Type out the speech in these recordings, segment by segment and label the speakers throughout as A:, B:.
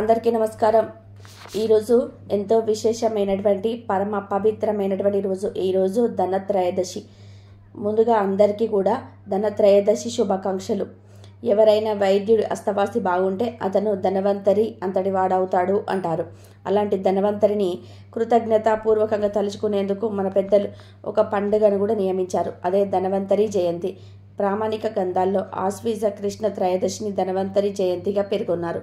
A: అందరికీ నమస్కారం ఈరోజు ఎంతో విశేషమైనటువంటి పరమ పవిత్రమైనటువంటి రోజు ఈరోజు ధనత్రయోదశి ముందుగా అందరికీ కూడా ధనత్రయోదశి శుభాకాంక్షలు ఎవరైనా వైద్యుడు అస్తవాసి బాగుంటే అతను ధనవంతరి అంతటి వాడవుతాడు అంటారు అలాంటి ధనవంతరిని కృతజ్ఞతాపూర్వకంగా తలుచుకునేందుకు మన పెద్దలు ఒక పండుగను కూడా నియమించారు అదే ధనవంతరి జయంతి ప్రామాణిక గ్రంథాల్లో ఆశ్వీజ కృష్ణ త్రయోదశిని ధనవంతరి జయంతిగా పేర్కొన్నారు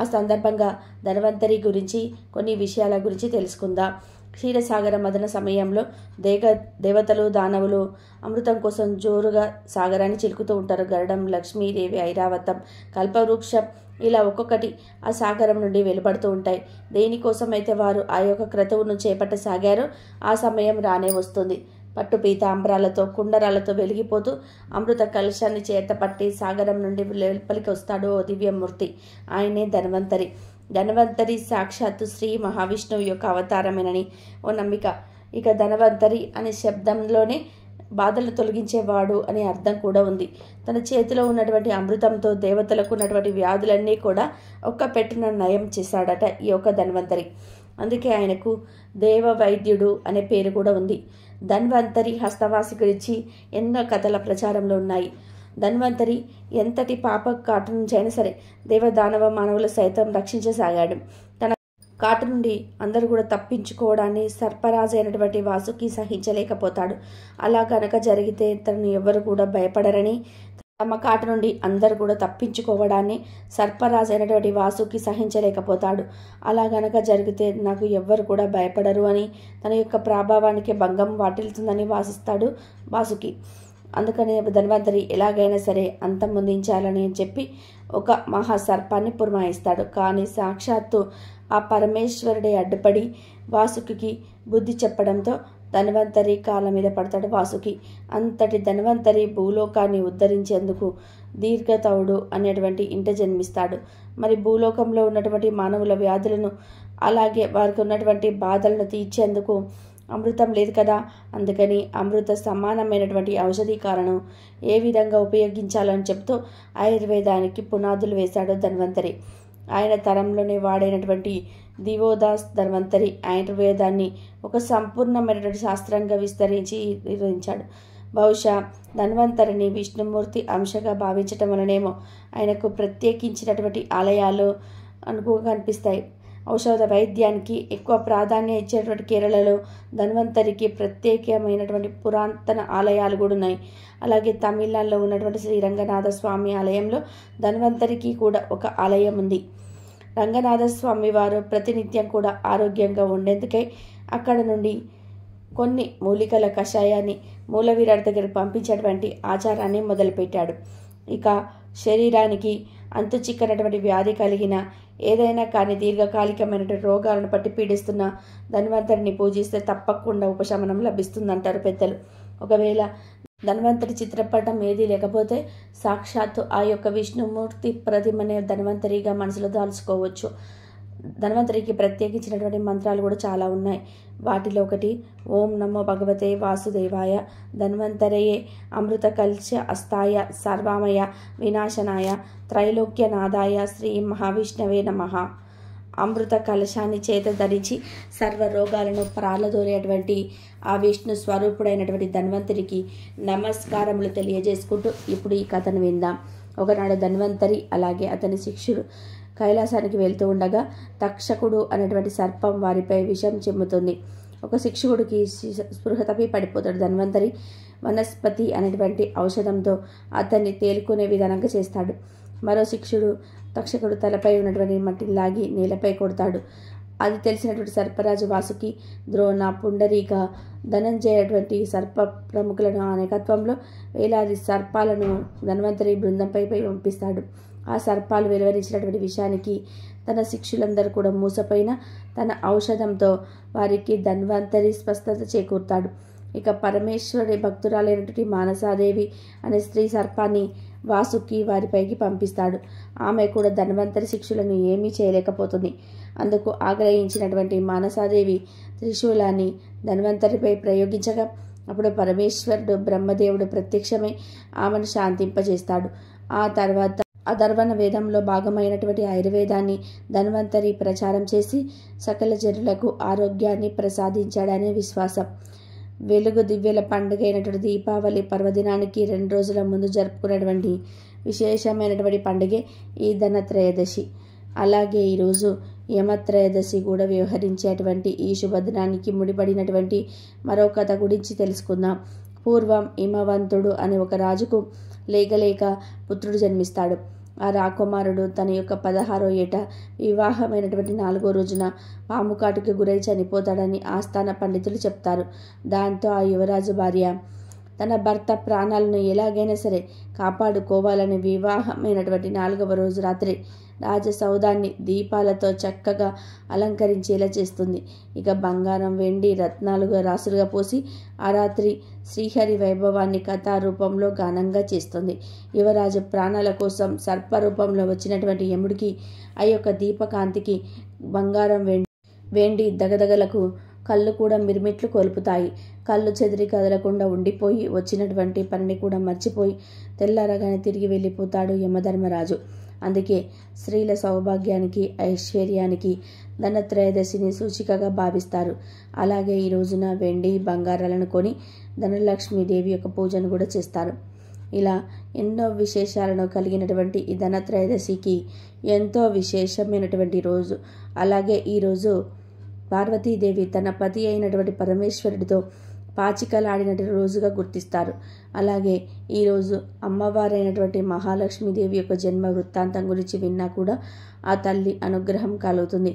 A: ఆ సందర్భంగా ధన్వంతరి గురించి కొన్ని విషయాల గురించి తెలుసుకుందాం క్షీరసాగర మదన సమయంలో దేగ దేవతలు దానవులు అమృతం కోసం జోరుగా సాగరాన్ని చిలుకుతూ ఉంటారు గరడం లక్ష్మీదేవి ఐరావతం కల్పవృక్షం ఇలా ఒక్కొక్కటి ఆ సాగరం నుండి వెలుపడుతూ ఉంటాయి దేనికోసమైతే వారు ఆ యొక్క క్రతువును చేపట్టసాగారో ఆ సమయం రానే వస్తుంది పట్టు పీతాంబరాలతో కుండరాలతో వెలిగిపోతూ అమృత కలశాన్ని చేతపట్టి సాగరం నుండి లోపలికి వస్తాడు దివ్యమూర్తి ఆయనే ధన్వంతరి ధన్వంతరి సాక్షాత్తు శ్రీ మహావిష్ణువు యొక్క అవతారమేనని ఓ నమ్మిక ఇక ధనవంతరి అనే శబ్దంలోనే బాధలు తొలగించేవాడు అనే అర్థం కూడా ఉంది తన చేతిలో ఉన్నటువంటి అమృతంతో దేవతలకు ఉన్నటువంటి వ్యాధులన్నీ కూడా ఒక్క పెట్టిన నయం చేశాడట ఈ యొక్క ధన్వంతరి అందుకే ఆయనకు దేవ వైద్యుడు అనే పేరు కూడా ఉంది ధన్వంతరి హస్తవాసి గురించి ఎన్నో కథల ప్రచారంలో ఉన్నాయి ధన్వంతరి ఎంతటి పాప కాటు నుంచి అయినా సరే దేవదానవ మానవులు సైతం రక్షించసాగాడు తన కాటు నుండి అందరూ కూడా తప్పించుకోవడాన్ని సర్పరాజు అయినటువంటి వాసుకి సహించలేకపోతాడు అలా కనుక జరిగితే తనను ఎవరు కూడా భయపడరని తమ కాట నుండి అందరు కూడా తప్పించుకోవడాన్ని సర్పరాజు అయినటువంటి వాసుకి సహించలేకపోతాడు అలా గనక జరిగితే నాకు ఎవ్వరు కూడా భయపడరు అని తన యొక్క ప్రాభావానికి భంగం వాటిల్తుందని వాసిస్తాడు వాసుకి అందుకని ధన్వంతరి ఎలాగైనా సరే అంతం ముందించాలని చెప్పి ఒక మహాసర్పాన్ని పురమాయిస్తాడు కానీ సాక్షాత్తు ఆ పరమేశ్వరుడే అడ్డుపడి వాసుకి బుద్ధి చెప్పడంతో ధన్వంతరి కాళ్ళ మీద పడతాడు వాసుకి అంతటి ధన్వంతరి భూలోకాన్ని ఉద్ధరించేందుకు దీర్ఘతవుడు అనేటువంటి ఇంట జన్మిస్తాడు మరి భూలోకంలో ఉన్నటువంటి మానవుల వ్యాధులను అలాగే వారికి ఉన్నటువంటి బాధలను తీర్చేందుకు అమృతం లేదు కదా అందుకని అమృత సమానమైనటువంటి ఔషధీకాలను ఏ విధంగా ఉపయోగించాలని చెప్తూ ఆయుర్వేదానికి పునాదులు వేశాడు ధన్వంతరి ఆయన తరంలోనే వాడైనటువంటి దివోదాస్ ధన్వంతరి ఆయుర్వేదాన్ని ఒక సంపూర్ణమైనటువంటి శాస్త్రంగా విస్తరించి నిర్వహించాడు బహుశా ధన్వంతరిని విష్ణుమూర్తి అంశగా భావించటం వలనేమో ఆయనకు ప్రత్యేకించినటువంటి ఆలయాలు అనుకు కనిపిస్తాయి ఔషధ వైద్యానికి ఎక్కువ ప్రాధాన్యత ఇచ్చేటువంటి కేరళలో ధన్వంతరికి ప్రత్యేకమైనటువంటి పురాతన ఆలయాలు కూడా ఉన్నాయి అలాగే తమిళనాడులో ఉన్నటువంటి శ్రీరంగనాథ స్వామి ఆలయంలో ధన్వంతరికి కూడా ఒక ఆలయం ఉంది రంగనాథస్వామి వారు ప్రతినిత్యం కూడా ఆరోగ్యంగా ఉండేందుకై అక్కడ నుండి కొన్ని మూలికల కషాయాన్ని మూలవీరాడి దగ్గర పంపించేటువంటి ఆచారాన్ని మొదలుపెట్టాడు ఇక శరీరానికి అంతు చిక్కనటువంటి వ్యాధి కలిగిన ఏదైనా కానీ దీర్ఘకాలికమైనటువంటి రోగాలను పట్టి పీడిస్తున్న ధన్వంతరిని పూజిస్తే తప్పకుండా ఉపశమనం లభిస్తుందంటారు పెద్దలు ఒకవేళ ధన్వంతరి చిత్రపటం ఏదీ లేకపోతే సాక్షాత్తు ఆ యొక్క విష్ణుమూర్తి ప్రతిమనే ధన్వంతరిగా మనసులో దాల్చుకోవచ్చు ధన్వంతరికి ప్రత్యేకించినటువంటి మంత్రాలు కూడా చాలా ఉన్నాయి వాటిలో ఒకటి ఓం నమో భగవతే వాసుదేవాయ ధన్వంతరయే అమృత కల్చ అస్థాయ సర్వామయ వినాశనాయ త్రైలోక్యనాథాయ శ్రీ మహావిష్ణవే నమ అమృత కలశాన్ని చేత ధరించి సర్వ రోగాలను ప్రాలదోలేటువంటి ఆ విష్ణు స్వరూపుడైనటువంటి ధన్వంతరికి నమస్కారములు తెలియజేసుకుంటూ ఇప్పుడు ఈ కథను విందాం ఒకనాడు ధన్వంతరి అలాగే అతని శిక్షుడు కైలాసానికి వెళ్తూ ఉండగా తక్షకుడు అనేటువంటి సర్పం వారిపై విషం చిమ్ముతుంది ఒక శిక్షకుడికి స్పృహ తప్పి పడిపోతాడు ధన్వంతరి వనస్పతి అనేటువంటి ఔషధంతో అతన్ని తేలుకునే విధానంగా చేస్తాడు మరో శిక్షుడు తక్షకుడు తలపై ఉన్నటువంటి మట్టిని లాగి నేలపై కొడతాడు అది తెలిసినటువంటి సర్పరాజు వాసుకి ద్రోణ పుండరీక ధనంజయటువంటి సర్ప ప్రముఖులను అనేకత్వంలో వేలాది సర్పాలను ధన్వంతరి బృందంపై పంపిస్తాడు ఆ సర్పాలు వెలువరించినటువంటి విషయానికి తన శిక్షులందరూ కూడా మూసపోయిన తన ఔషధంతో వారికి ధన్వంతరి స్వస్థత చేకూరుతాడు ఇక పరమేశ్వరుడి భక్తురాలైనటువంటి మానసాదేవి అనే స్త్రీ సర్పాన్ని వాసుకి వారిపైకి పంపిస్తాడు ఆమె కూడా ధన్వంతరి శిక్షులను ఏమీ చేయలేకపోతుంది అందుకు ఆగ్రహించినటువంటి మానసాదేవి త్రిశూలాన్ని ధన్వంతరిపై ప్రయోగించగా అప్పుడు పరమేశ్వరుడు బ్రహ్మదేవుడు ప్రత్యక్షమై ఆమెను శాంతింపజేస్తాడు ఆ తర్వాత అధర్వణ వేదంలో భాగమైనటువంటి ఆయుర్వేదాన్ని ధన్వంతరి ప్రచారం చేసి సకల జనులకు ఆరోగ్యాన్ని ప్రసాదించాడనే విశ్వాసం వెలుగు దివ్యల పండుగ అయినటువంటి దీపావళి పర్వదినానికి రెండు రోజుల ముందు జరుపుకున్నటువంటి విశేషమైనటువంటి పండుగే ఈ ధనత్రయోదశి అలాగే ఈరోజు యమత్రయోదశి కూడా వ్యవహరించేటువంటి ఈ శుభదినానికి ముడిపడినటువంటి మరో కథ గురించి తెలుసుకుందాం పూర్వం హిమవంతుడు అనే ఒక రాజుకు లేక లేక పుత్రుడు జన్మిస్తాడు ఆ రాకుమారుడు తన యొక్క పదహారో ఏట వివాహమైనటువంటి నాలుగో రోజున పాముకాటుకి గురై చనిపోతాడని ఆస్థాన పండితులు చెప్తారు దాంతో ఆ యువరాజు భార్య తన భర్త ప్రాణాలను ఎలాగైనా సరే కాపాడుకోవాలని వివాహమైనటువంటి నాలుగవ రోజు రాత్రి రాజసౌధాన్ని దీపాలతో చక్కగా అలంకరించేలా చేస్తుంది ఇక బంగారం వెండి రత్నాలుగా రాసులుగా పోసి ఆ రాత్రి శ్రీహరి వైభవాన్ని కథారూపంలో గానంగా చేస్తుంది యువరాజు ప్రాణాల కోసం సర్పరూపంలో వచ్చినటువంటి యముడికి ఆ యొక్క దీపకాంతికి బంగారం వెండి వెండి దగదగలకు కళ్ళు కూడా మిరిమిట్లు కొలుపుతాయి కళ్ళు చెదిరి కదలకుండా ఉండిపోయి వచ్చినటువంటి పనిని కూడా మర్చిపోయి తెల్లారగానే తిరిగి వెళ్ళిపోతాడు యమధర్మరాజు అందుకే స్త్రీల సౌభాగ్యానికి ఐశ్వర్యానికి ధనత్రయోదశిని సూచికగా భావిస్తారు అలాగే ఈ రోజున వెండి బంగారాలను కొని ధనలక్ష్మీదేవి యొక్క పూజను కూడా చేస్తారు ఇలా ఎన్నో విశేషాలను కలిగినటువంటి ఈ ధనత్రయోదశికి ఎంతో విశేషమైనటువంటి రోజు అలాగే ఈరోజు పార్వతీదేవి తన పతి అయినటువంటి పరమేశ్వరుడితో పాచికలాడినటి రోజుగా గుర్తిస్తారు అలాగే ఈరోజు అమ్మవారైనటువంటి మహాలక్ష్మీదేవి యొక్క జన్మ వృత్తాంతం గురించి విన్నా కూడా ఆ తల్లి అనుగ్రహం కలుగుతుంది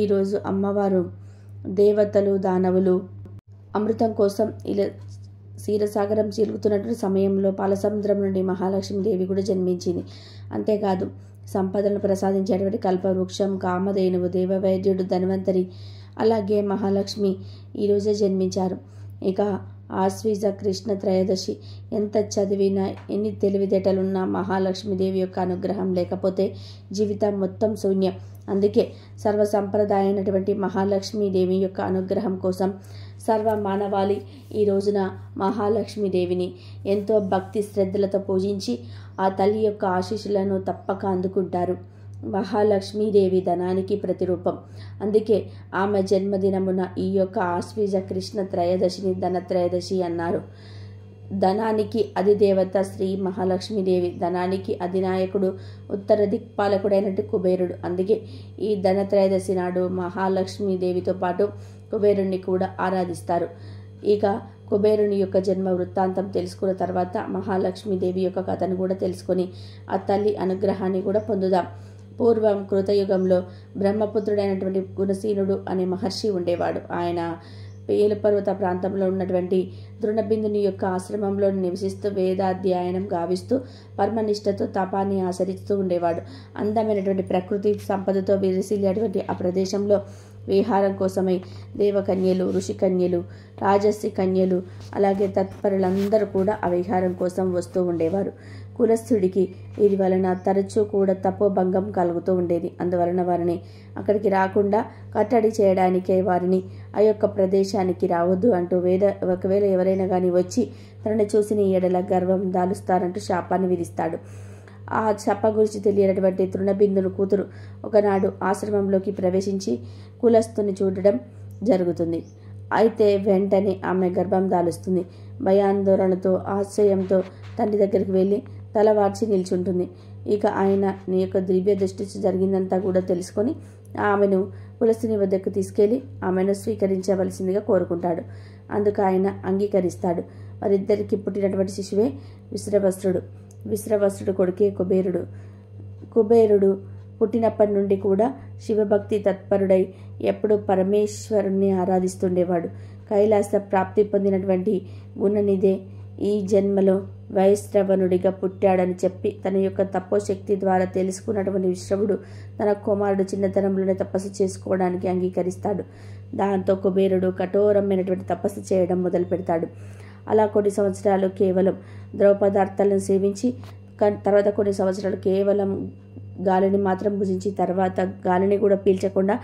A: ఈరోజు అమ్మవారు దేవతలు దానవులు అమృతం కోసం ఇలా క్షీరసాగరం చిరుగుతున్నటువంటి సమయంలో పాలసముద్రం నుండి మహాలక్ష్మీదేవి కూడా జన్మించింది అంతేకాదు సంపదలను ప్రసాదించేటువంటి కల్పవృక్షం కామధేనువు దేవవైద్యుడు ధన్వంతరి అలాగే మహాలక్ష్మి ఈరోజే జన్మించారు ఇక ఆశ్వీజ కృష్ణ త్రయోదశి ఎంత చదివినా ఎన్ని తెలివితేటలున్నా మహాలక్ష్మీదేవి యొక్క అనుగ్రహం లేకపోతే జీవితం మొత్తం శూన్యం అందుకే సర్వ సంప్రదాయమైనటువంటి మహాలక్ష్మీదేవి యొక్క అనుగ్రహం కోసం సర్వ మానవాళి ఈ రోజున మహాలక్ష్మీదేవిని ఎంతో భక్తి శ్రద్ధలతో పూజించి ఆ తల్లి యొక్క ఆశీస్సులను తప్పక అందుకుంటారు మహాలక్ష్మీదేవి ధనానికి ప్రతిరూపం అందుకే ఆమె జన్మదినమున ఈ యొక్క ఆశ్వీజ కృష్ణ త్రయోదశిని ధనత్రయోదశి అన్నారు ధనానికి అధిదేవత శ్రీ మహాలక్ష్మీదేవి ధనానికి అధినాయకుడు ఉత్తర దిక్పాలకుడైనట్టు కుబేరుడు అందుకే ఈ ధనత్రయోదశి నాడు మహాలక్ష్మీదేవితో పాటు కుబేరుణ్ణి కూడా ఆరాధిస్తారు ఇక కుబేరుని యొక్క జన్మ వృత్తాంతం తెలుసుకున్న తర్వాత మహాలక్ష్మీదేవి యొక్క కథను కూడా తెలుసుకొని ఆ తల్లి అనుగ్రహాన్ని కూడా పొందుదాం పూర్వం కృతయుగంలో బ్రహ్మపుత్రుడైనటువంటి గుణశీనుడు అనే మహర్షి ఉండేవాడు ఆయన పర్వత ప్రాంతంలో ఉన్నటువంటి దృఢబిందుని యొక్క ఆశ్రమంలో నివసిస్తూ వేదాధ్యయనం గావిస్తూ పరమనిష్టతో తపాన్ని ఆచరిస్తూ ఉండేవాడు అందమైనటువంటి ప్రకృతి సంపదతో విరిసిల్లేటువంటి ఆ ప్రదేశంలో విహారం కోసమై దేవకన్యలు ఋషికన్యలు రాజసి కన్యలు అలాగే తత్పరులందరూ కూడా ఆ విహారం కోసం వస్తూ ఉండేవారు కులస్థుడికి వీరి వలన తరచూ కూడా తపోభంగం కలుగుతూ ఉండేది అందువలన వారిని అక్కడికి రాకుండా కట్టడి చేయడానికే వారిని ఆ యొక్క ప్రదేశానికి రావద్దు అంటూ వేద ఒకవేళ ఎవరైనా కానీ వచ్చి తనని చూసిన ఎడల గర్వం దాలుస్తారంటూ శాపాన్ని విధిస్తాడు ఆ చప్ప గురించి తెలియనటువంటి తృణబిందుని కూతురు ఒకనాడు ఆశ్రమంలోకి ప్రవేశించి కులస్తుని చూడడం జరుగుతుంది అయితే వెంటనే ఆమె గర్భం దాలుస్తుంది భయాందోళనతో ఆశ్చర్యంతో తండ్రి దగ్గరికి వెళ్ళి తల వార్చి నిల్చుంటుంది ఇక ఆయన నీ యొక్క దివ్య దృష్టి జరిగిందంతా కూడా తెలుసుకొని ఆమెను పులసిని వద్దకు తీసుకెళ్లి ఆమెను స్వీకరించవలసిందిగా కోరుకుంటాడు అందుకు ఆయన అంగీకరిస్తాడు వారిద్దరికి పుట్టినటువంటి శిశువే విశ్రవస్త్రుడు విశ్రవస్త్రుడు కొడుకే కుబేరుడు కుబేరుడు పుట్టినప్పటి నుండి కూడా శివభక్తి తత్పరుడై ఎప్పుడూ పరమేశ్వరుణ్ణి ఆరాధిస్తుండేవాడు కైలాస ప్రాప్తి పొందినటువంటి గుణనిదే ఈ జన్మలో వైశ్రవణుడిగా పుట్టాడని చెప్పి తన యొక్క తపోశక్తి ద్వారా తెలుసుకున్నటువంటి విశ్రవుడు తన కుమారుడు చిన్నతనంలోనే తపస్సు చేసుకోవడానికి అంగీకరిస్తాడు దాంతో కుబేరుడు కఠోరమైనటువంటి తపస్సు చేయడం మొదలు పెడతాడు అలా కొన్ని సంవత్సరాలు కేవలం ద్రవ పదార్థాలను సేవించి తర్వాత కొన్ని సంవత్సరాలు కేవలం గాలిని మాత్రం భుజించి తర్వాత గాలిని కూడా పీల్చకుండా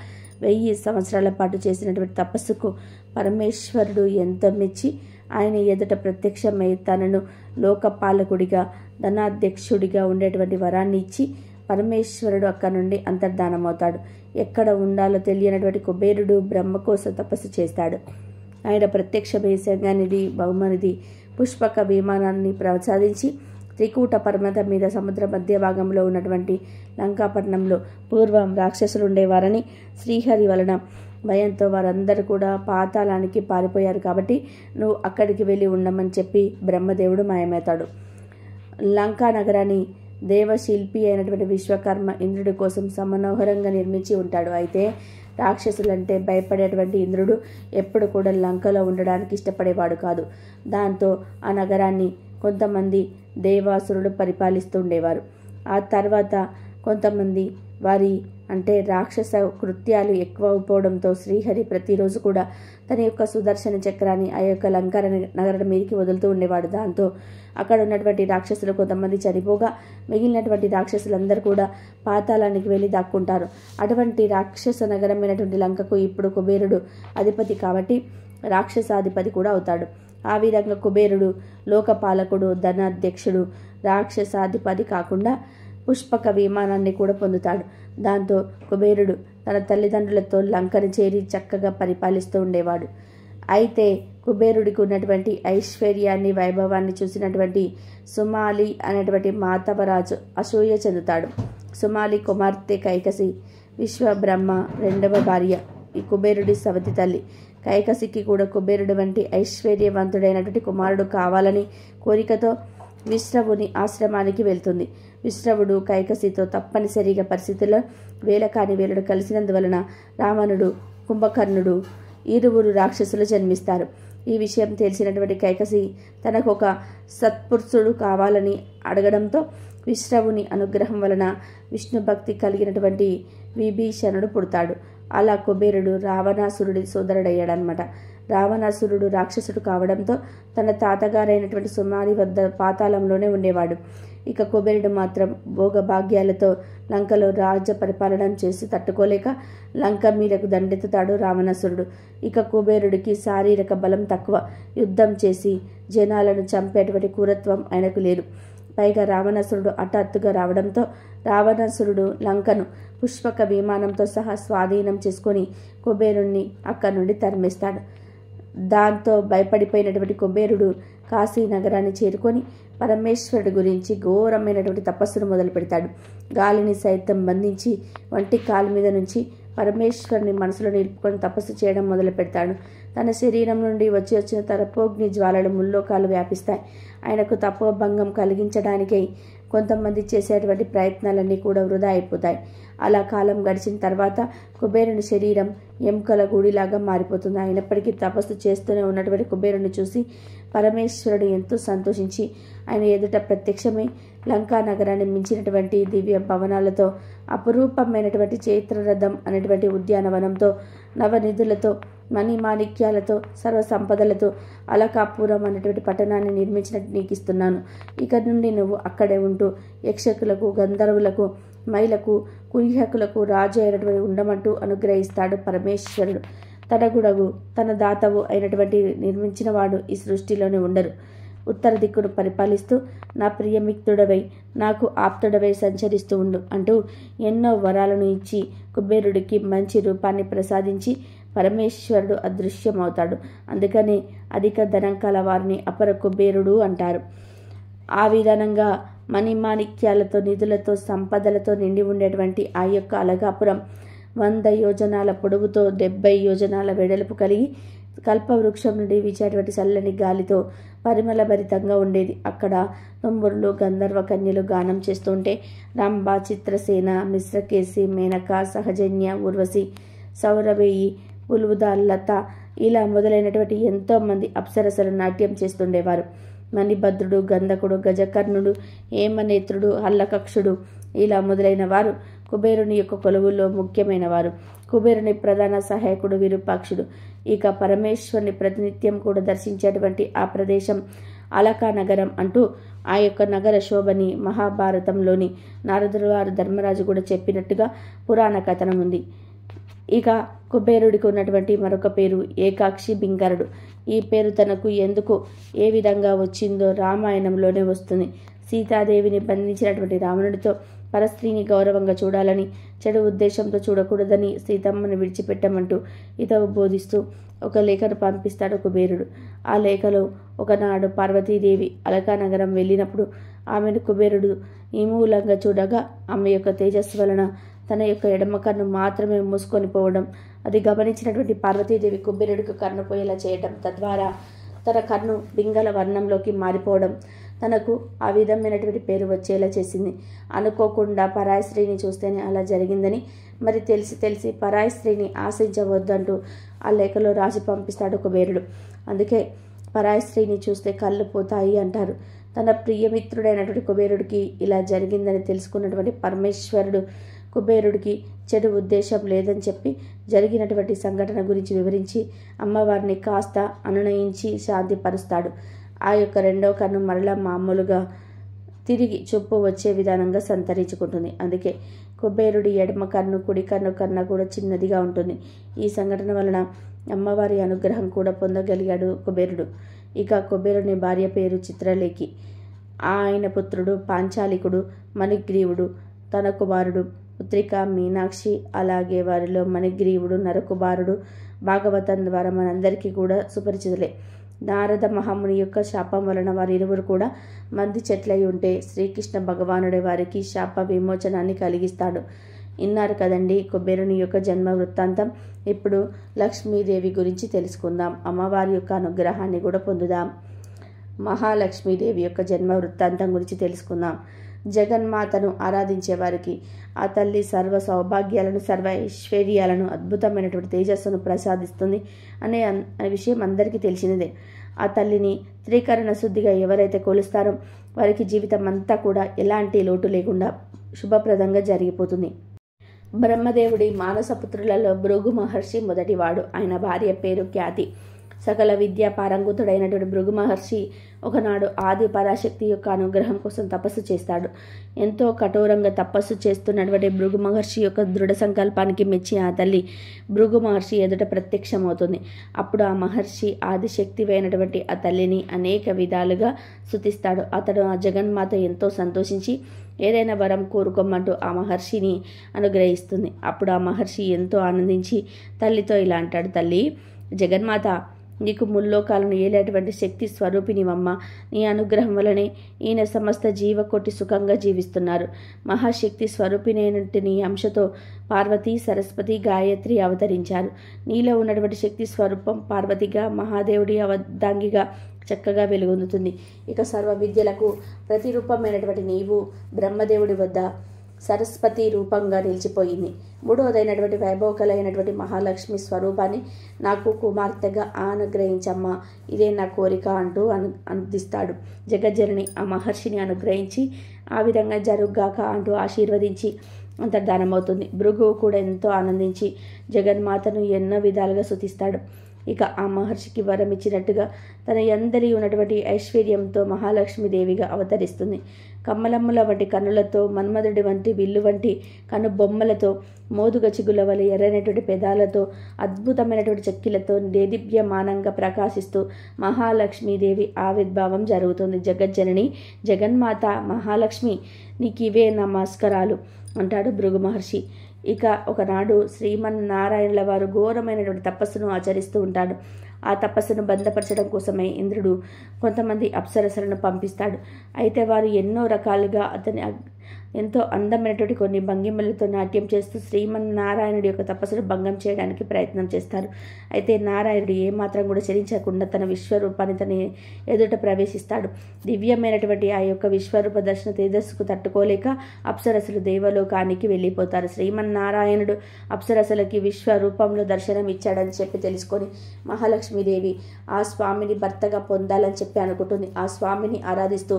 A: వెయ్యి సంవత్సరాల పాటు చేసినటువంటి తపస్సుకు పరమేశ్వరుడు ఎంత మెచ్చి ఆయన ఎదుట ప్రత్యక్షమై తనను లోకపాలకుడిగా ధనాధ్యక్షుడిగా ఉండేటువంటి వరాన్ని ఇచ్చి పరమేశ్వరుడు అక్కడ నుండి అంతర్ధానమవుతాడు ఎక్కడ ఉండాలో తెలియనటువంటి కుబేరుడు బ్రహ్మ కోసం తపస్సు చేస్తాడు ఆయన ప్రత్యక్షమై సంగానిధి బహుమనిధి పుష్పక విమానాన్ని ప్రసాదించి త్రికూట పర్వతం మీద సముద్ర మధ్య భాగంలో ఉన్నటువంటి లంకాపట్నంలో పూర్వం రాక్షసులు ఉండేవారని శ్రీహరి వలన భయంతో వారందరూ కూడా పాతాళానికి పారిపోయారు కాబట్టి నువ్వు అక్కడికి వెళ్ళి ఉండమని చెప్పి బ్రహ్మదేవుడు మాయమవుతాడు లంకా నగరాన్ని దేవశిల్పి అయినటువంటి విశ్వకర్మ ఇంద్రుడి కోసం సమనోహరంగా నిర్మించి ఉంటాడు అయితే రాక్షసులంటే భయపడేటువంటి ఇంద్రుడు ఎప్పుడు కూడా లంకలో ఉండడానికి ఇష్టపడేవాడు కాదు దాంతో ఆ నగరాన్ని కొంతమంది దేవాసురుడు పరిపాలిస్తూ ఉండేవారు ఆ తర్వాత కొంతమంది వారి అంటే రాక్షస కృత్యాలు ఎక్కువ అయిపోవడంతో శ్రీహరి ప్రతిరోజు కూడా తన యొక్క సుదర్శన చక్రాన్ని ఆ యొక్క లంకార నగరం మీదకి వదులుతూ ఉండేవాడు దాంతో అక్కడ ఉన్నటువంటి రాక్షసులు కొంతమంది చనిపోగా మిగిలినటువంటి రాక్షసులందరూ కూడా పాతాళానికి వెళ్ళి దాక్కుంటారు అటువంటి రాక్షస నగరమైనటువంటి లంకకు ఇప్పుడు కుబేరుడు అధిపతి కాబట్టి రాక్షసాధిపతి కూడా అవుతాడు ఆ విధంగా కుబేరుడు లోకపాలకుడు ధనాధ్యక్షుడు రాక్షసాధిపతి కాకుండా పుష్పక విమానాన్ని కూడా పొందుతాడు దాంతో కుబేరుడు తన తల్లిదండ్రులతో లంకను చేరి చక్కగా పరిపాలిస్తూ ఉండేవాడు అయితే కుబేరుడికి ఉన్నటువంటి ఐశ్వర్యాన్ని వైభవాన్ని చూసినటువంటి సుమాలి అనేటువంటి మాతవరాజు అసూయ చెందుతాడు సుమాలి కుమార్తె కైకసి విశ్వబ్రహ్మ రెండవ భార్య ఈ కుబేరుడి సవతి తల్లి కైకసికి కూడా కుబేరుడు వంటి ఐశ్వర్యవంతుడైనటువంటి కుమారుడు కావాలని కోరికతో విశ్రవుని ఆశ్రమానికి వెళ్తుంది విష్ణవుడు కైకసితో తప్పనిసరిగా పరిస్థితుల్లో వేల కాని వేలుడు కలిసినందువలన రావణుడు కుంభకర్ణుడు ఇరువురు రాక్షసులు జన్మిస్తారు ఈ విషయం తెలిసినటువంటి కైకసి తనకు ఒక సత్పురుషుడు కావాలని అడగడంతో విశ్రవుని అనుగ్రహం వలన విష్ణు భక్తి కలిగినటువంటి విభీషణుడు పుడతాడు అలా కుబేరుడు రావణాసురుడి సోదరుడయ్యాడనమాట రావణాసురుడు రాక్షసుడు కావడంతో తన తాతగారైనటువంటి సుమారి వద్ద పాతాళంలోనే ఉండేవాడు ఇక కుబేరుడు మాత్రం భోగభాగ్యాలతో లంకలో రాజ పరిపాలన చేసి తట్టుకోలేక లంక మీదకు దండెత్తుతాడు రావణాసురుడు ఇక కుబేరుడికి శారీరక బలం తక్కువ యుద్ధం చేసి జనాలను చంపేటువంటి కూరత్వం ఆయనకు లేదు పైగా రావణాసురుడు హఠాత్తుగా రావడంతో రావణాసురుడు లంకను పుష్పక విమానంతో సహా స్వాధీనం చేసుకొని కుబేరుణ్ణి అక్కడి నుండి తరిమేస్తాడు దాంతో భయపడిపోయినటువంటి కుబేరుడు కాశీ నగరాన్ని చేరుకొని పరమేశ్వరుడు గురించి ఘోరమైనటువంటి తపస్సును మొదలు పెడతాడు గాలిని సైతం బంధించి వంటి కాలు మీద నుంచి పరమేశ్వరుని మనసులో నిలుపుకొని తపస్సు చేయడం మొదలు పెడతాడు తన శరీరం నుండి వచ్చి వచ్చిన తరపోగ్ని జ్వాలలు ముల్లోకాలు వ్యాపిస్తాయి ఆయనకు తప్పు భంగం కలిగించడానికై కొంతమంది చేసేటువంటి ప్రయత్నాలన్నీ కూడా వృధా అయిపోతాయి అలా కాలం గడిచిన తర్వాత కుబేరుని శరీరం ఎముకల గుడిలాగా మారిపోతుంది అయినప్పటికీ తపస్సు చేస్తూనే ఉన్నటువంటి కుబేరుని చూసి పరమేశ్వరుడు ఎంతో సంతోషించి ఆయన ఎదుట ప్రత్యక్షమై లంకా నగరాన్ని మించినటువంటి దివ్య భవనాలతో అపురూపమైనటువంటి చైత్రరథం అనేటువంటి ఉద్యానవనంతో నవనిధులతో మణి మాణిక్యాలతో సర్వసంపదలతో అలకాపురం అనేటువంటి పట్టణాన్ని నిర్మించినట్టు నీకు ఇస్తున్నాను ఇక నుండి నువ్వు అక్కడే ఉంటూ యక్షకులకు గంధర్వులకు మహిళకు కుల్హకులకు రాజు అయినటువంటి ఉండమంటూ అనుగ్రహిస్తాడు పరమేశ్వరుడు తన గుడవు తన దాతవు అయినటువంటి నిర్మించిన వాడు ఈ సృష్టిలోనే ఉండరు ఉత్తర దిక్కును పరిపాలిస్తూ నా ప్రియమిక్తుడవై నాకు ఆప్తుడవై సంచరిస్తూ ఉండు అంటూ ఎన్నో వరాలను ఇచ్చి కుబేరుడికి మంచి రూపాన్ని ప్రసాదించి పరమేశ్వరుడు అదృశ్యమవుతాడు అందుకని అధిక ధనం కల వారిని అపర కుబేరుడు అంటారు ఆ విధానంగా మణిమాణిక్యాలతో నిధులతో సంపదలతో నిండి ఉండేటువంటి ఆ యొక్క అలగాపురం వంద యోజనాల పొడవుతో డెబ్బై యోజనాల వెడల్పు కలిగి కల్పవృక్షం నుండి వీచేటువంటి చల్లని గాలితో పరిమళభరితంగా ఉండేది అక్కడ తొమ్మురులు గంధర్వ కన్యలు గానం చేస్తుంటే రంభ చిత్రసేన మిశ్రకేసి మేనక సహజన్య ఉర్వశి సౌరవేయి ఉలువుదాల్ లత ఇలా మొదలైనటువంటి ఎంతోమంది అప్సరసలు నాట్యం చేస్తుండేవారు మణిభద్రుడు గంధకుడు గజకర్ణుడు హేమనేత్రుడు హల్లకక్షుడు ఇలా మొదలైన వారు కుబేరుని యొక్క కొలువుల్లో ముఖ్యమైన వారు కుబేరుని ప్రధాన సహాయకుడు విరూపాక్షుడు ఇక పరమేశ్వరుని ప్రతినిత్యం కూడా దర్శించేటువంటి ఆ ప్రదేశం అలకా నగరం అంటూ ఆ యొక్క నగర శోభని మహాభారతంలోని నారదుల వారు ధర్మరాజు కూడా చెప్పినట్టుగా పురాణ కథనం ఉంది ఇక కుబేరుడికి ఉన్నటువంటి మరొక పేరు ఏకాక్షి బింగరుడు ఈ పేరు తనకు ఎందుకు ఏ విధంగా వచ్చిందో రామాయణంలోనే వస్తుంది సీతాదేవిని బంధించినటువంటి రావణుడితో పరస్త్రీని గౌరవంగా చూడాలని చెడు ఉద్దేశంతో చూడకూడదని సీతమ్మను విడిచిపెట్టమంటూ ఇతవు బోధిస్తూ ఒక లేఖను పంపిస్తాడు కుబేరుడు ఆ లేఖలో ఒకనాడు పార్వతీదేవి అలకానగరం వెళ్ళినప్పుడు ఆమెను కుబేరుడు ఈ మూలంగా చూడగా ఆమె యొక్క తేజస్సు వలన తన యొక్క ఎడమకన్ను మాత్రమే మూసుకొని పోవడం అది గమనించినటువంటి పార్వతీదేవి కుబ్బిరుడికి కన్ను పోయేలా చేయటం తద్వారా తన కర్ణు బింగల వర్ణంలోకి మారిపోవడం తనకు ఆ విధమైనటువంటి పేరు వచ్చేలా చేసింది అనుకోకుండా పరాయి స్త్రీని చూస్తేనే అలా జరిగిందని మరి తెలిసి తెలిసి పరాయి స్త్రీని ఆశించవద్దంటూ ఆ లేఖలో రాసి పంపిస్తాడు కుబేరుడు అందుకే పరాయి స్త్రీని చూస్తే కళ్ళు పోతాయి అంటారు తన ప్రియమిత్రుడైనటువంటి కుబేరుడికి ఇలా జరిగిందని తెలుసుకున్నటువంటి పరమేశ్వరుడు కుబేరుడికి చెడు ఉద్దేశం లేదని చెప్పి జరిగినటువంటి సంఘటన గురించి వివరించి అమ్మవారిని కాస్త అనునయించి శాంతిపరుస్తాడు ఆ యొక్క రెండో కన్ను మరలా మామూలుగా తిరిగి చొప్పు వచ్చే విధానంగా సంతరించుకుంటుంది అందుకే కుబేరుడి ఎడమ కన్ను కుడి కన్ను కన్నా కూడా చిన్నదిగా ఉంటుంది ఈ సంఘటన వలన అమ్మవారి అనుగ్రహం కూడా పొందగలిగాడు కుబేరుడు ఇక కుబేరుని భార్య పేరు చిత్రలేఖి ఆయన పుత్రుడు పాంచాలికుడు మణిగ్రీవుడు తన కుమారుడు పుత్రిక మీనాక్షి అలాగే వారిలో మణిగ్రీవుడు నరకుబారుడు భాగవతం ద్వారా మనందరికీ కూడా సుపరిచితులే నారద మహాముని యొక్క శాపం వలన వారి ఇరువురు కూడా మంది చెట్లై ఉంటే శ్రీకృష్ణ భగవానుడే వారికి శాప విమోచనాన్ని కలిగిస్తాడు విన్నారు కదండి కుబేరుని యొక్క జన్మ వృత్తాంతం ఇప్పుడు లక్ష్మీదేవి గురించి తెలుసుకుందాం అమ్మవారి యొక్క అనుగ్రహాన్ని కూడా పొందుదాం మహాలక్ష్మీదేవి యొక్క జన్మ వృత్తాంతం గురించి తెలుసుకుందాం జగన్మాతను ఆరాధించేవారికి ఆ తల్లి సర్వ సౌభాగ్యాలను సర్వ ఐశ్వర్యాలను అద్భుతమైనటువంటి తేజస్సును ప్రసాదిస్తుంది అనే విషయం అందరికీ తెలిసినదే ఆ తల్లిని త్రీకరణ శుద్ధిగా ఎవరైతే కొలుస్తారో వారికి జీవితం అంతా కూడా ఎలాంటి లోటు లేకుండా శుభప్రదంగా జరిగిపోతుంది బ్రహ్మదేవుడి మానసపుత్రులలో భృగు మహర్షి మొదటివాడు ఆయన భార్య పేరు ఖ్యాతి సకల విద్యా పారంగుతుడైనటువంటి భృగు మహర్షి ఒకనాడు ఆది పరాశక్తి యొక్క అనుగ్రహం కోసం తపస్సు చేస్తాడు ఎంతో కఠోరంగా తపస్సు చేస్తున్నటువంటి భృగు మహర్షి యొక్క దృఢ సంకల్పానికి మెచ్చి ఆ తల్లి భృగు మహర్షి ఎదుట ప్రత్యక్షమవుతుంది అప్పుడు ఆ మహర్షి ఆదిశక్తి అయినటువంటి ఆ తల్లిని అనేక విధాలుగా సుతిస్తాడు అతడు ఆ జగన్మాత ఎంతో సంతోషించి ఏదైనా వరం కోరుకోమంటూ ఆ మహర్షిని అనుగ్రహిస్తుంది అప్పుడు ఆ మహర్షి ఎంతో ఆనందించి తల్లితో ఇలా అంటాడు తల్లి జగన్మాత నీకు ముల్లోకాలను ఏలేటువంటి శక్తి స్వరూపినివమ్మ నీ అనుగ్రహం వలనే ఈయన సమస్త జీవకోటి సుఖంగా జీవిస్తున్నారు మహాశక్తి స్వరూపినైనటువంటి నీ అంశతో పార్వతి సరస్వతి గాయత్రి అవతరించారు నీలో ఉన్నటువంటి శక్తి స్వరూపం పార్వతిగా మహాదేవుడి అవదాంగిగా చక్కగా వెలుగొందుతుంది ఇక సర్వ విద్యలకు ప్రతిరూపమైనటువంటి నీవు బ్రహ్మదేవుడి వద్ద సరస్వతి రూపంగా నిలిచిపోయింది మూడవదైనటువంటి వైభవకలైనటువంటి మహాలక్ష్మి స్వరూపాన్ని నాకు కుమార్తెగా అనుగ్రహించమ్మా ఇదే నా కోరిక అంటూ అను అందిస్తాడు జగజ్జనని ఆ మహర్షిని అనుగ్రహించి ఆ విధంగా జరుగ్గాక అంటూ ఆశీర్వదించి అంతర్ధానమవుతుంది భృగువు కూడా ఎంతో ఆనందించి జగన్మాతను ఎన్నో విధాలుగా శుతిస్తాడు ఇక ఆ మహర్షికి వరం ఇచ్చినట్టుగా తన అందరి ఉన్నటువంటి ఐశ్వర్యంతో మహాలక్ష్మీదేవిగా అవతరిస్తుంది కమ్మలమ్మల వంటి కన్నులతో మన్మధుడి వంటి విల్లు వంటి కను బొమ్మలతో మోదుగ చిగుల వలె ఎర్రనటువంటి పెదాలతో అద్భుతమైనటువంటి చక్కిలతో దేదీప్యమానంగా ప్రకాశిస్తూ మహాలక్ష్మీదేవి ఆవిర్భావం జరుగుతుంది జగజ్జనని జగన్మాత మహాలక్ష్మి నీకివే నమస్కారాలు అంటాడు భృగు మహర్షి ఇక ఒకనాడు శ్రీమన్నారాయణుల వారు ఘోరమైనటువంటి తపస్సును ఆచరిస్తూ ఉంటాడు ఆ తపస్సును బంధపరచడం కోసమే ఇంద్రుడు కొంతమంది అప్సరసలను పంపిస్తాడు అయితే వారు ఎన్నో రకాలుగా అతని ఎంతో అందమైనటువంటి కొన్ని భంగిమలతో నాట్యం చేస్తూ శ్రీమన్నారాయణుడి యొక్క తపస్సును భంగం చేయడానికి ప్రయత్నం చేస్తారు అయితే నారాయణుడు ఏమాత్రం కూడా చలించకుండా తన విశ్వరూపాన్ని తన ఎదుట ప్రవేశిస్తాడు దివ్యమైనటువంటి ఆ యొక్క విశ్వరూప దర్శన తేజస్సుకు తట్టుకోలేక అప్సరసులు దేవలోకానికి వెళ్ళిపోతారు శ్రీమన్నారాయణుడు అప్సరసులకి విశ్వరూపంలో దర్శనం ఇచ్చాడని చెప్పి తెలుసుకొని మహాలక్ష్మీదేవి ఆ స్వామిని భర్తగా పొందాలని చెప్పి అనుకుంటుంది ఆ స్వామిని ఆరాధిస్తూ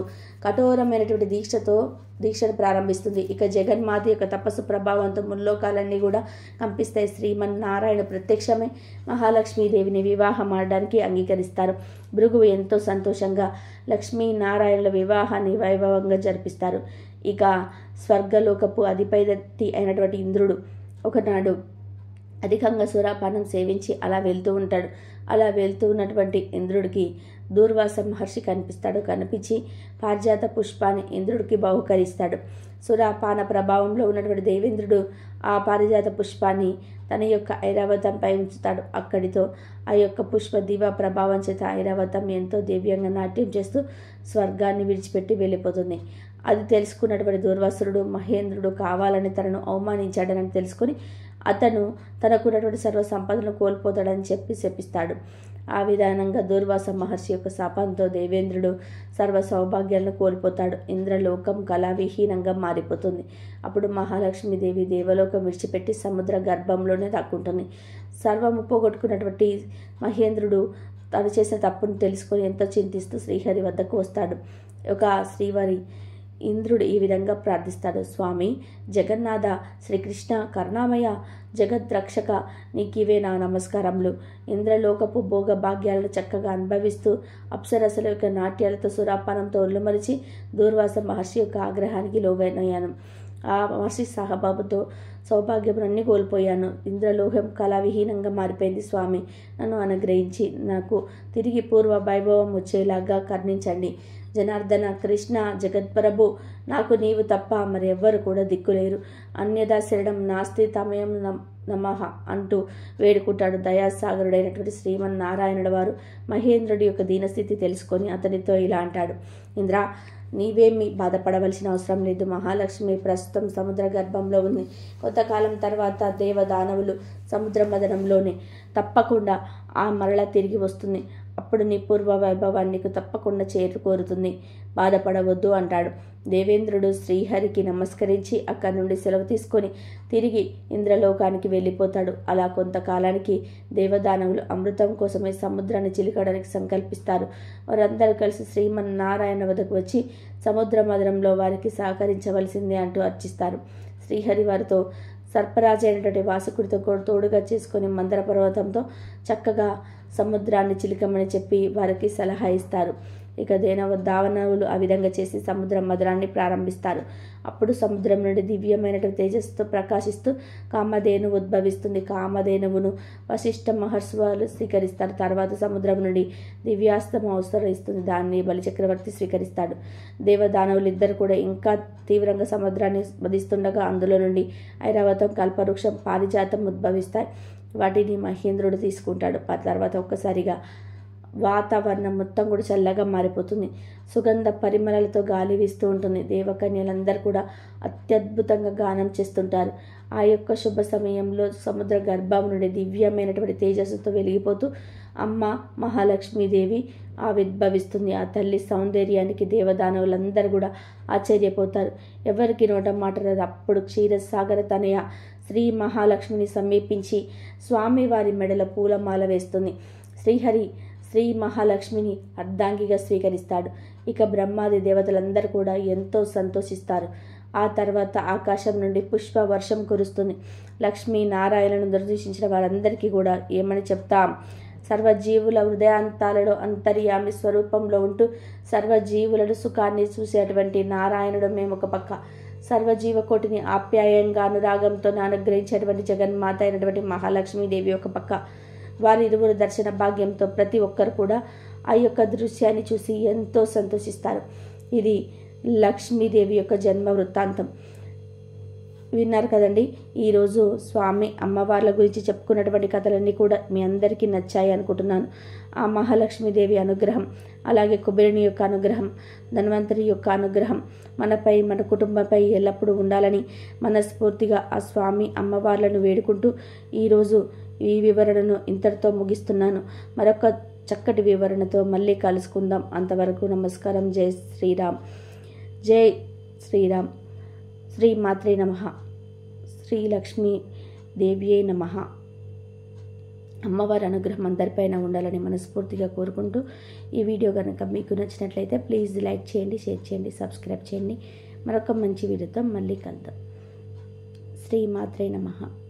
A: కఠోరమైనటువంటి దీక్షతో దీక్షను ప్రారంభిస్తుంది ఇక జగన్మాత యొక్క తపస్సు ప్రభావంతో ముల్లోకాలన్నీ కూడా కంపిస్తాయి శ్రీమన్ నారాయణ ప్రత్యక్షమే మహాలక్ష్మీదేవిని వివాహం ఆడడానికి అంగీకరిస్తారు భృగు ఎంతో సంతోషంగా లక్ష్మీ నారాయణుల వివాహాన్ని వైభవంగా జరిపిస్తారు ఇక స్వర్గలోకపు అధిపతి అయినటువంటి ఇంద్రుడు ఒకనాడు అధికంగా సురాపానం సేవించి అలా వెళ్తూ ఉంటాడు అలా వెళ్తూ ఉన్నటువంటి ఇంద్రుడికి దూర్వాస మహర్షి కనిపిస్తాడు కనిపించి పారిజాత పుష్పాన్ని ఇంద్రుడికి బహుకరిస్తాడు సురాపాన ప్రభావంలో ఉన్నటువంటి దేవేంద్రుడు ఆ పారిజాత పుష్పాన్ని తన యొక్క ఐరావతంపై ఉంచుతాడు అక్కడితో ఆ యొక్క పుష్ప దీవ ప్రభావం చేత ఐరావతం ఎంతో దివ్యంగా నాట్యం చేస్తూ స్వర్గాన్ని విడిచిపెట్టి వెళ్ళిపోతుంది అది తెలుసుకున్నటువంటి దుర్వాసురుడు మహేంద్రుడు కావాలని తనను అవమానించాడని తెలుసుకొని అతను తనకున్నటువంటి సర్వ సంపదను కోల్పోతాడని చెప్పి చెప్పిస్తాడు ఆ విధానంగా దూర్వాస మహర్షి యొక్క శాపంతో దేవేంద్రుడు సర్వ సౌభాగ్యాలను కోల్పోతాడు ఇంద్రలోకం కళావిహీనంగా మారిపోతుంది అప్పుడు మహాలక్ష్మీదేవి దేవలోకం విడిచిపెట్టి సముద్ర గర్భంలోనే దాక్కుంటుంది సర్వము పోగొట్టుకున్నటువంటి మహేంద్రుడు తను చేసిన తప్పును తెలుసుకొని ఎంతో చింతిస్తూ శ్రీహరి వద్దకు వస్తాడు ఒక శ్రీవారి ఇంద్రుడు ఈ విధంగా ప్రార్థిస్తాడు స్వామి జగన్నాథ శ్రీకృష్ణ కరుణామయ జగద్రక్షక నీకివే నా నమస్కారములు ఇంద్రలోకపు భోగ భాగ్యాలను చక్కగా అనుభవిస్తూ అప్సరసల యొక్క నాట్యాలతో సురాపానంతో ఉల్లుమరిచి దూర్వాస మహర్షి యొక్క ఆగ్రహానికి లోగైనయ్యాను ఆ మహర్షి సాహబాబుతో సౌభాగ్యములన్నీ కోల్పోయాను ఇంద్రలోహం కళావిహీనంగా మారిపోయింది స్వామి నన్ను అనుగ్రహించి నాకు తిరిగి పూర్వ వైభవం వచ్చేలాగా కర్ణించండి జనార్దన కృష్ణ జగత్ప్రభు నాకు నీవు తప్ప మరెవ్వరు కూడా దిక్కులేరు అన్యదా శరణం నాస్తి తమయం నమ అంటూ వేడుకుంటాడు దయాసాగరుడైనటువంటి శ్రీమన్నారాయణుడు వారు మహేంద్రుడి యొక్క దీనస్థితి తెలుసుకొని అతనితో ఇలా అంటాడు ఇంద్ర నీవేమి బాధపడవలసిన అవసరం లేదు మహాలక్ష్మి ప్రస్తుతం సముద్ర గర్భంలో ఉంది కొంతకాలం తర్వాత దేవదానవులు సముద్ర మదనంలోనే తప్పకుండా ఆ మరల తిరిగి వస్తుంది అప్పుడు నీ పూర్వ వైభవాన్ని తప్పకుండా చేరుకోరుతుంది బాధపడవద్దు అంటాడు దేవేంద్రుడు శ్రీహరికి నమస్కరించి అక్కడి నుండి సెలవు తీసుకొని తిరిగి ఇంద్రలోకానికి వెళ్ళిపోతాడు అలా కొంతకాలానికి దేవదానవులు అమృతం కోసమే సముద్రాన్ని చిలకడానికి సంకల్పిస్తారు వారందరూ కలిసి శ్రీమన్నారాయణ వద్దకు వచ్చి సముద్ర మధురంలో వారికి సహకరించవలసిందే అంటూ అర్చిస్తారు శ్రీహరి వారితో సర్పరాజు అయినటువంటి వాసుకుడితో తోడుగా చేసుకుని మందర పర్వతంతో చక్కగా సముద్రాన్ని చిలికమని చెప్పి వారికి సలహా ఇస్తారు ఇక దేనవ దావనవులు ఆ విధంగా చేసి సముద్ర మధురాన్ని ప్రారంభిస్తారు అప్పుడు సముద్రం నుండి దివ్యమైనటువంటి తేజస్సుతో ప్రకాశిస్తూ కామధేను ఉద్భవిస్తుంది కామధేనువును వశిష్ట మహర్షులు స్వీకరిస్తారు తర్వాత సముద్రం నుండి దివ్యాస్తం ఇస్తుంది దాన్ని బలిచక్రవర్తి స్వీకరిస్తాడు దేవదానవులు ఇద్దరు కూడా ఇంకా తీవ్రంగా సముద్రాన్ని వధిస్తుండగా అందులో నుండి ఐరావతం కల్పవృక్షం పారిజాతం ఉద్భవిస్తాయి వాటిని మహేంద్రుడు తీసుకుంటాడు తర్వాత ఒక్కసారిగా వాతావరణం మొత్తం కూడా చల్లగా మారిపోతుంది సుగంధ పరిమళలతో గాలి వీస్తూ ఉంటుంది దేవకన్యలందరూ కూడా అత్యద్భుతంగా గానం చేస్తుంటారు ఆ యొక్క శుభ సమయంలో సముద్ర గర్భం నుండి దివ్యమైనటువంటి తేజస్సుతో వెలిగిపోతూ అమ్మ మహాలక్ష్మీదేవి ఆవిర్భవిస్తుంది ఆ తల్లి సౌందర్యానికి దేవదానవులందరూ కూడా ఆశ్చర్యపోతారు ఎవరికి నోట మాట రాదు అప్పుడు క్షీరసాగర తనయ శ్రీ మహాలక్ష్మిని సమీపించి స్వామివారి మెడల పూలమాల వేస్తుంది శ్రీహరి శ్రీ మహాలక్ష్మిని అర్ధాంగిగా స్వీకరిస్తాడు ఇక బ్రహ్మాది దేవతలందరూ కూడా ఎంతో సంతోషిస్తారు ఆ తర్వాత ఆకాశం నుండి పుష్ప వర్షం కురుస్తుంది లక్ష్మీ నారాయణను దర్శించిన వారందరికీ కూడా ఏమని చెప్తాం సర్వజీవుల హృదయాంతాలలో అంతర్యామి స్వరూపంలో ఉంటూ సర్వజీవులను సుఖాన్ని చూసేటువంటి నారాయణుడు మేము ఒక పక్క సర్వజీవకోటిని ఆప్యాయంగా అనురాగంతో అనుగ్రహించేటువంటి జగన్మాత అయినటువంటి మహాలక్ష్మీదేవి ఒక పక్క వారి ఇరువురు దర్శన భాగ్యంతో ప్రతి ఒక్కరు కూడా ఆ యొక్క దృశ్యాన్ని చూసి ఎంతో సంతోషిస్తారు ఇది లక్ష్మీదేవి యొక్క జన్మ వృత్తాంతం విన్నారు కదండి ఈరోజు స్వామి అమ్మవార్ల గురించి చెప్పుకున్నటువంటి కథలన్నీ కూడా మీ అందరికీ నచ్చాయి అనుకుంటున్నాను ఆ మహాలక్ష్మీదేవి అనుగ్రహం అలాగే కుబేరుని యొక్క అనుగ్రహం ధన్వంతరి యొక్క అనుగ్రహం మనపై మన కుటుంబంపై ఎల్లప్పుడూ ఉండాలని మనస్ఫూర్తిగా ఆ స్వామి అమ్మవార్లను వేడుకుంటూ ఈరోజు ఈ వివరణను ఇంతటితో ముగిస్తున్నాను మరొక చక్కటి వివరణతో మళ్ళీ కలుసుకుందాం అంతవరకు నమస్కారం జై శ్రీరామ్ జై శ్రీరామ్ శ్రీ మాత్రే నమ శ్రీ లక్ష్మీ దేవ్యే నమ అమ్మవారి అనుగ్రహం అందరిపైన ఉండాలని మనస్ఫూర్తిగా కోరుకుంటూ ఈ వీడియో కనుక మీకు నచ్చినట్లయితే ప్లీజ్ లైక్ చేయండి షేర్ చేయండి సబ్స్క్రైబ్ చేయండి మరొక మంచి వీడియోతో మళ్ళీ కలుద్దాం శ్రీ మాత్రే నమ